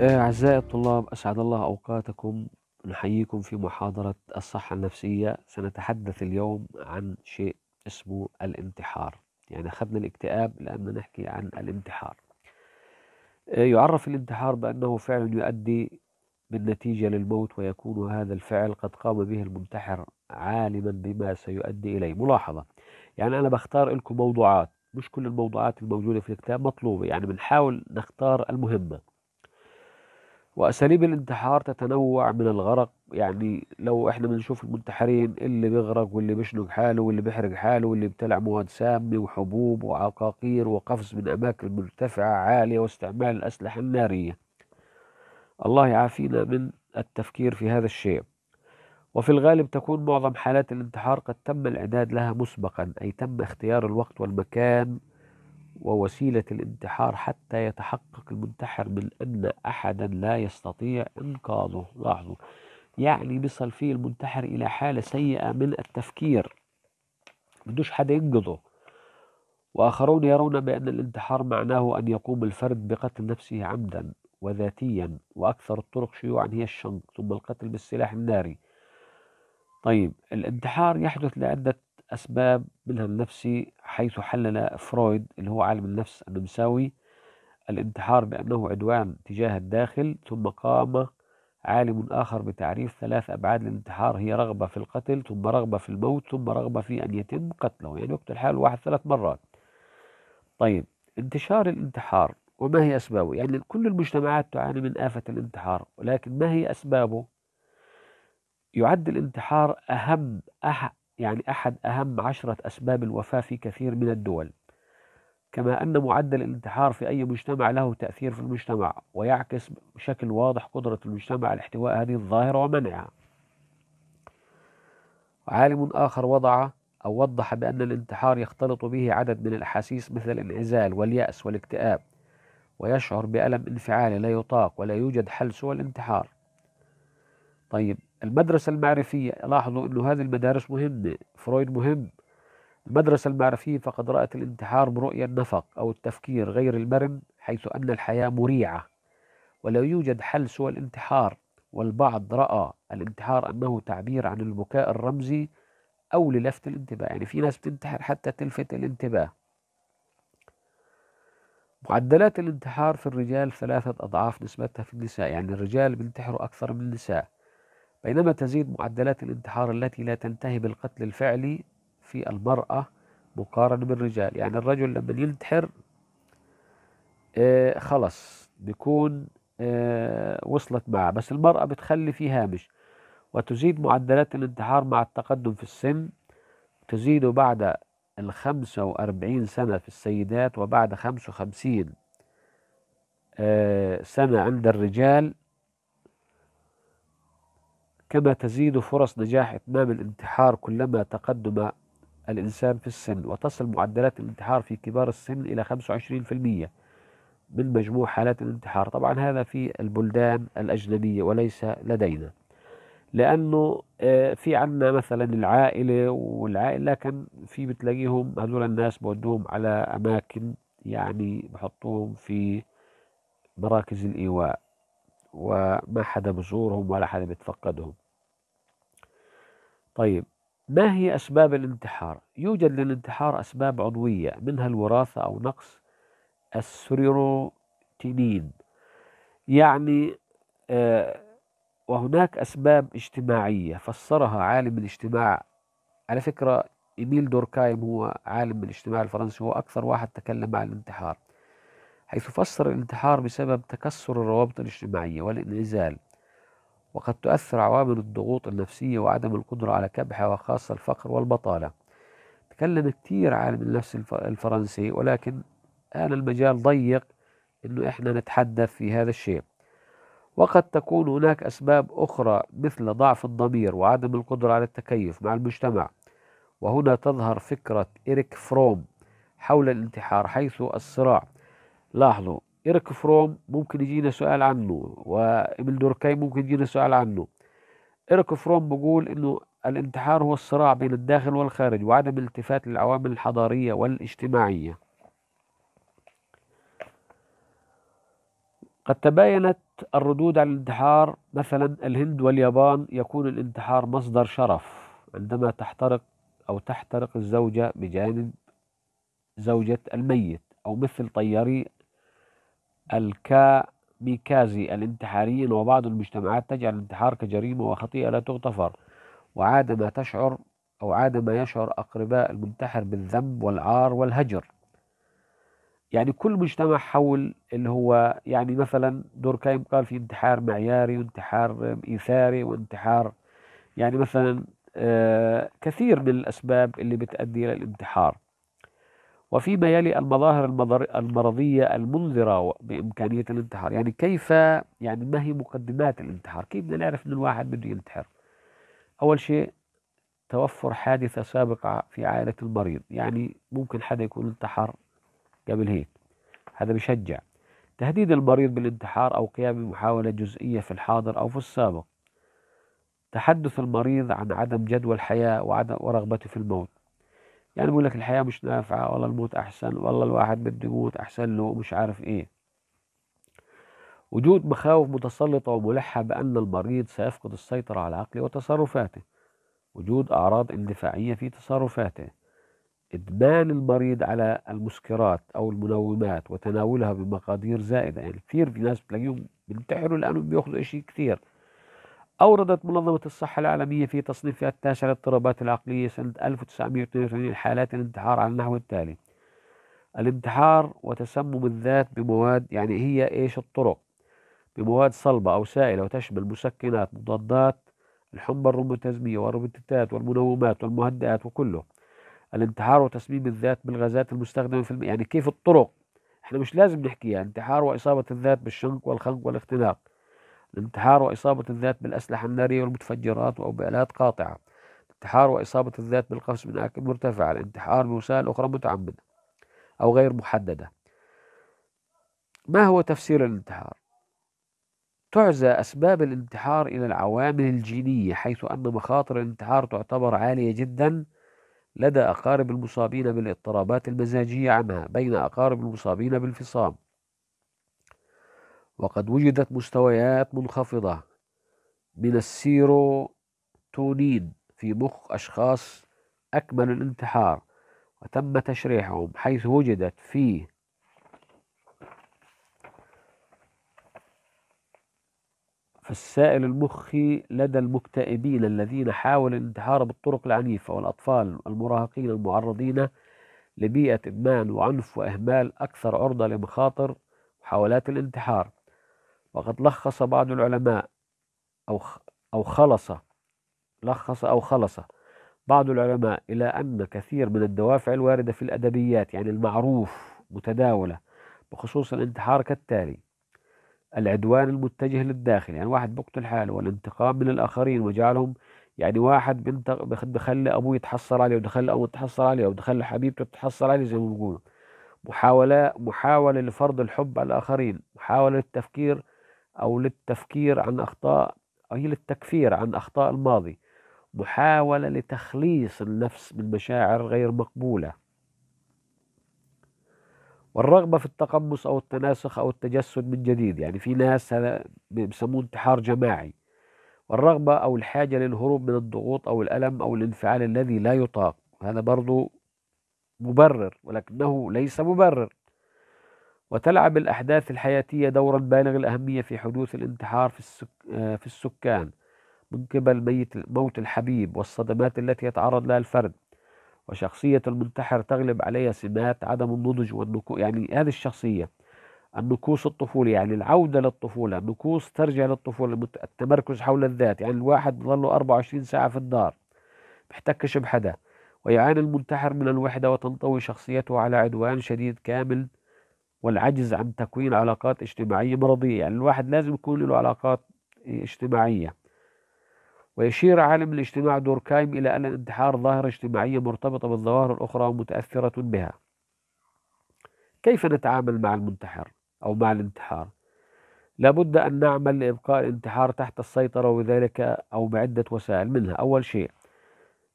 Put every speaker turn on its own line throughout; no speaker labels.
آه، أعزائي الطلاب أسعد الله أوقاتكم نحييكم في محاضرة الصحة النفسية سنتحدث اليوم عن شيء اسمه الانتحار يعني أخذنا الاكتئاب لأننا نحكي عن الانتحار آه، يعرف الانتحار بأنه فعل يؤدي بالنتيجة للموت ويكون هذا الفعل قد قام به المنتحر عالما بما سيؤدي إليه ملاحظة يعني أنا بختار لكم موضوعات مش كل الموضوعات الموجودة في الكتاب مطلوبة يعني بنحاول نختار المهمة وأساليب الانتحار تتنوع من الغرق يعني لو إحنا بنشوف المنتحرين اللي بيغرق واللي بيشنق حاله واللي بيحرق حاله واللي بتلع مواد سامة وحبوب وعقاقير وقفز من أماكن مرتفعة عالية واستعمال الأسلحة النارية الله يعافينا من التفكير في هذا الشيء وفي الغالب تكون معظم حالات الانتحار قد تم الإعداد لها مسبقا أي تم اختيار الوقت والمكان ووسيلة الانتحار حتى يتحقق المنتحر من أن أحدا لا يستطيع إنقاذه لاحظوا يعني بيصل فيه المنتحر إلى حالة سيئة من التفكير بدوش حدا ينقذه وآخرون يرون بأن الانتحار معناه أن يقوم الفرد بقتل نفسه عمدا وذاتيا وأكثر الطرق شيوعا هي الشنق ثم القتل بالسلاح الناري طيب الانتحار يحدث لعدة أسباب منها النفسي حيث حلل فرويد اللي هو عالم النفس النمساوي الانتحار بأنه عدوان تجاه الداخل ثم قام عالم آخر بتعريف ثلاث أبعاد الانتحار هي رغبة في القتل ثم رغبة في الموت ثم رغبة في أن يتم قتله يعني يقتل حاله واحد ثلاث مرات طيب انتشار الانتحار وما هي أسبابه يعني كل المجتمعات تعاني من آفة الانتحار ولكن ما هي أسبابه يعد الانتحار أهم يعني أحد أهم عشرة أسباب الوفاة في كثير من الدول كما أن معدل الانتحار في أي مجتمع له تأثير في المجتمع ويعكس بشكل واضح قدرة المجتمع على احتواء هذه الظاهرة ومنعها عالم آخر وضع أو وضح بأن الانتحار يختلط به عدد من الأحاسيس مثل الانعزال واليأس والاكتئاب ويشعر بألم انفعالي لا يطاق ولا يوجد حل سوى الانتحار طيب المدرسة المعرفية لاحظوا أنه هذه المدارس مهمة فرويد مهم المدرسة المعرفية فقد رأت الانتحار برؤية النفق أو التفكير غير المرن حيث أن الحياة مريعة ولا يوجد حل سوى الانتحار والبعض رأى الانتحار أنه تعبير عن البكاء الرمزي أو للفت الانتباه يعني في ناس بتنتحر حتى تلفت الانتباه معدلات الانتحار في الرجال ثلاثة أضعاف نسبتها في النساء يعني الرجال بينتحروا أكثر من النساء بينما تزيد معدلات الانتحار التي لا تنتهي بالقتل الفعلي في المرأة مقارنة بالرجال يعني الرجل لما ينتحر آه خلص بيكون آه وصلت معه بس المرأة بتخلي فيه هامش وتزيد معدلات الانتحار مع التقدم في السن تزيد بعد الخمسة وأربعين سنة في السيدات وبعد 55 آه سنة عند الرجال كما تزيد فرص نجاح إتمام الانتحار كلما تقدم الإنسان في السن وتصل معدلات الانتحار في كبار السن إلى 25% من مجموع حالات الانتحار طبعا هذا في البلدان الأجنبية وليس لدينا لأنه آه، في عنا مثلا العائلة والعائلة لكن في بتلاقيهم هذول الناس بودوهم على أماكن يعني بحطوهم في مراكز الإيواء وما حدا بزورهم ولا حدا بيتفقدهم طيب ما هي أسباب الانتحار؟ يوجد للانتحار أسباب عضوية منها الوراثة أو نقص السيروتينين يعني آه، وهناك أسباب اجتماعية فسرها عالم الاجتماع على فكرة إيميل دوركايم هو عالم الاجتماع الفرنسي هو أكثر واحد تكلم عن الانتحار حيث فسر الانتحار بسبب تكسر الروابط الاجتماعية والانعزال وقد تؤثر عوامل الضغوط النفسية وعدم القدرة على كبحها وخاصة الفقر والبطالة تكلم كثير عالم النفس الفرنسي ولكن هذا المجال ضيق أنه إحنا نتحدث في هذا الشيء وقد تكون هناك أسباب أخرى مثل ضعف الضمير وعدم القدرة على التكيف مع المجتمع وهنا تظهر فكرة إريك فروم حول الانتحار حيث الصراع لاحظوا إيريك فروم ممكن يجينا سؤال عنه وابن دوركاي ممكن يجينا سؤال عنه إيريك فروم بقول إنه الانتحار هو الصراع بين الداخل والخارج وعدم الالتفات للعوامل الحضارية والاجتماعية قد تباينت الردود على الانتحار مثلا الهند واليابان يكون الانتحار مصدر شرف عندما تحترق أو تحترق الزوجة بجانب زوجة الميت أو مثل طياري الكا ميكازي الانتحاريين وبعض المجتمعات تجعل الانتحار كجريمة وخطيئة لا تغتفر وعاد ما تشعر أو عاد ما يشعر أقرباء المنتحر بالذنب والعار والهجر يعني كل مجتمع حول اللي هو يعني مثلا دوركايم قال في انتحار معياري وانتحار إيثاري وانتحار يعني مثلا آه، كثير من الأسباب اللي بتؤدي إلى الانتحار وفيما يلي المظاهر المرضية المنذرة بإمكانية الانتحار يعني كيف يعني ما هي مقدمات الانتحار كيف بدنا نعرف أن الواحد بده ينتحر أول شيء توفر حادثة سابقة في عائلة المريض يعني ممكن حدا يكون انتحر قبل هيك هذا بشجع تهديد المريض بالانتحار أو قيام بمحاولة جزئية في الحاضر أو في السابق تحدث المريض عن عدم جدوى الحياة وعدم ورغبته في الموت يعني بقول لك الحياه مش نافعه والله الموت احسن والله الواحد بده يموت احسن له مش عارف ايه وجود مخاوف متسلطه وملحه بان المريض سيفقد السيطره على عقله وتصرفاته وجود اعراض اندفاعيه في تصرفاته ادمان المريض على المسكرات او المنومات وتناولها بمقادير زائده يعني كثير في ناس بتلاقيهم بينتحروا لانهم بياخذوا شيء كثير أوردت منظمة الصحة العالمية في تصنيفها التاسع للاضطرابات العقلية سنة 1982 حالات الانتحار على النحو التالي الانتحار وتسمم الذات بمواد يعني هي إيش الطرق بمواد صلبة أو سائلة وتشمل مسكنات مضادات الحمى الروماتيزمية والروماتيتات والمنومات والمهدئات وكله الانتحار وتسميم الذات بالغازات المستخدمة في الم... يعني كيف الطرق احنا مش لازم نحكيها انتحار وإصابة الذات بالشنق والخنق والاختناق الانتحار وإصابة الذات بالأسلحة النارية والمتفجرات أو بآلات قاطعة الانتحار وإصابة الذات بالقفز من أماكن مرتفعة الانتحار بوسائل أخرى متعمدة أو غير محددة ما هو تفسير الانتحار؟ تعزى أسباب الانتحار إلى العوامل الجينية حيث أن مخاطر الانتحار تعتبر عالية جدا لدى أقارب المصابين بالاضطرابات المزاجية عنها بين أقارب المصابين بالفصام وقد وجدت مستويات منخفضة من السيروتونين في مخ أشخاص أكملوا الانتحار وتم تشريحهم حيث وجدت فيه في السائل المخي لدى المكتئبين الذين حاولوا الانتحار بالطرق العنيفة والأطفال المراهقين المعرضين لبيئة إدمان وعنف وإهمال أكثر عرضة لمخاطر محاولات الانتحار وقد لخص بعض العلماء أو أو خلص لخص أو خلص بعض العلماء إلى أن كثير من الدوافع الواردة في الأدبيات يعني المعروف متداولة بخصوص الانتحار كالتالي العدوان المتجه للداخل يعني واحد بقتل حاله والانتقام من الآخرين وجعلهم يعني واحد بخلي أبوه يتحصر عليه ودخل أمه يتحصر عليه ودخل حبيبته تتحصر عليه زي ما بيقولوا محاولة محاولة لفرض الحب على الآخرين محاولة للتفكير أو للتفكير عن أخطاء هي للتكفير عن أخطاء الماضي محاولة لتخليص النفس من مشاعر غير مقبولة والرغبة في التقمص أو التناسخ أو التجسد من جديد يعني في ناس هذا بيسموه انتحار جماعي والرغبة أو الحاجة للهروب من الضغوط أو الألم أو الانفعال الذي لا يطاق هذا برضو مبرر ولكنه ليس مبرر وتلعب الأحداث الحياتية دورا بالغ الأهمية في حدوث الانتحار في, السك... في السكان من قبل ميت موت الحبيب والصدمات التي يتعرض لها الفرد وشخصية المنتحر تغلب عليها سمات عدم النضج والنكو يعني هذه الشخصية النكوص الطفولي يعني العودة للطفولة النكوص ترجع للطفولة التمركز حول الذات يعني الواحد ظله 24 ساعة في الدار بحتكش بحدا ويعاني المنتحر من الوحدة وتنطوي شخصيته على عدوان شديد كامل والعجز عن تكوين علاقات اجتماعية مرضية يعني الواحد لازم يكون له علاقات اجتماعية ويشير عالم الاجتماع دوركايم إلى أن الانتحار ظاهرة اجتماعية مرتبطة بالظواهر الأخرى ومتأثرة بها كيف نتعامل مع المنتحر أو مع الانتحار لابد أن نعمل لإبقاء الانتحار تحت السيطرة وذلك أو بعدة وسائل منها أول شيء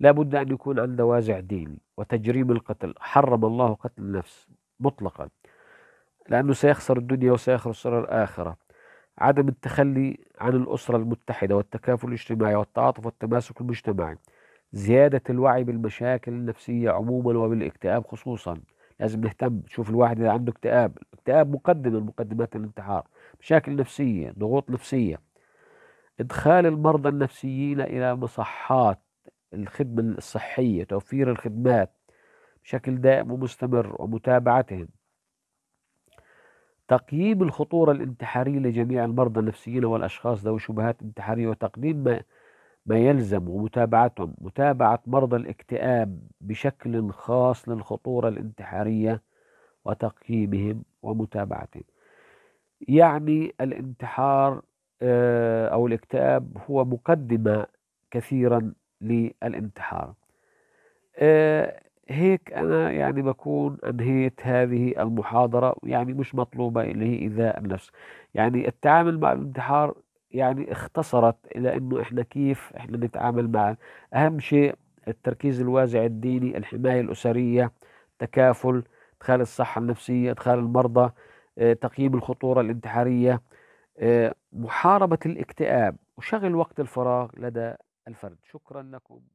لابد أن يكون عندنا وازع ديني وتجريم القتل حرم الله قتل النفس مطلقا لأنه سيخسر الدنيا وسيخسر الآخرة عدم التخلي عن الأسرة المتحدة والتكافل الاجتماعي والتعاطف والتماسك المجتمعي زيادة الوعي بالمشاكل النفسية عموما وبالاكتئاب خصوصا لازم نهتم نشوف الواحد إذا عنده اكتئاب الاكتئاب مقدمة من مقدمات الانتحار مشاكل نفسية ضغوط نفسية إدخال المرضى النفسيين إلى مصحات الخدمة الصحية توفير الخدمات بشكل دائم ومستمر ومتابعتهم تقييم الخطورة الانتحارية لجميع المرضى النفسيين والأشخاص ذوي شبهات انتحارية وتقديم ما, ما يلزم ومتابعتهم متابعة مرضى الاكتئاب بشكل خاص للخطورة الانتحارية وتقييمهم ومتابعتهم يعني الانتحار آه، أو الاكتئاب هو مقدمة كثيرا للانتحار آه، هيك أنا يعني بكون أنهيت هذه المحاضرة يعني مش مطلوبة اللي هي إيذاء النفس يعني التعامل مع الانتحار يعني اختصرت إلى أنه إحنا كيف إحنا نتعامل معه أهم شيء التركيز الوازع الديني الحماية الأسرية تكافل إدخال الصحة النفسية إدخال المرضى آه، تقييم الخطورة الانتحارية آه، محاربة الاكتئاب وشغل وقت الفراغ لدى الفرد شكرا لكم